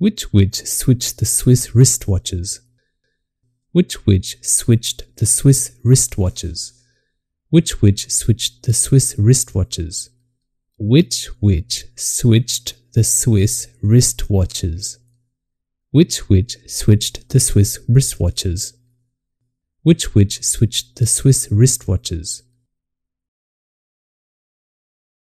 Which which switched the Swiss wristwatches? Which which switched the Swiss wristwatches? Which which switched the Swiss wristwatches? Which which switched the Swiss wristwatches? Which which switched the Swiss wristwatches? Which which switched the Swiss wristwatches?